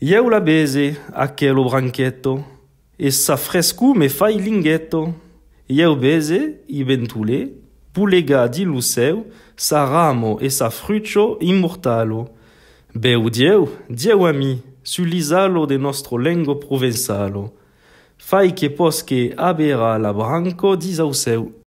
Io la bese a quello branchetto, e sa s'affrescu me fai linghetto. Io bese i ventule, pulega di luceu, sa ramo e sa fruccio immortalo. Beu Dieu, Dieu ami, sull'isalo de nostro lengo provenzalo. Fai che posche abera la branco di sau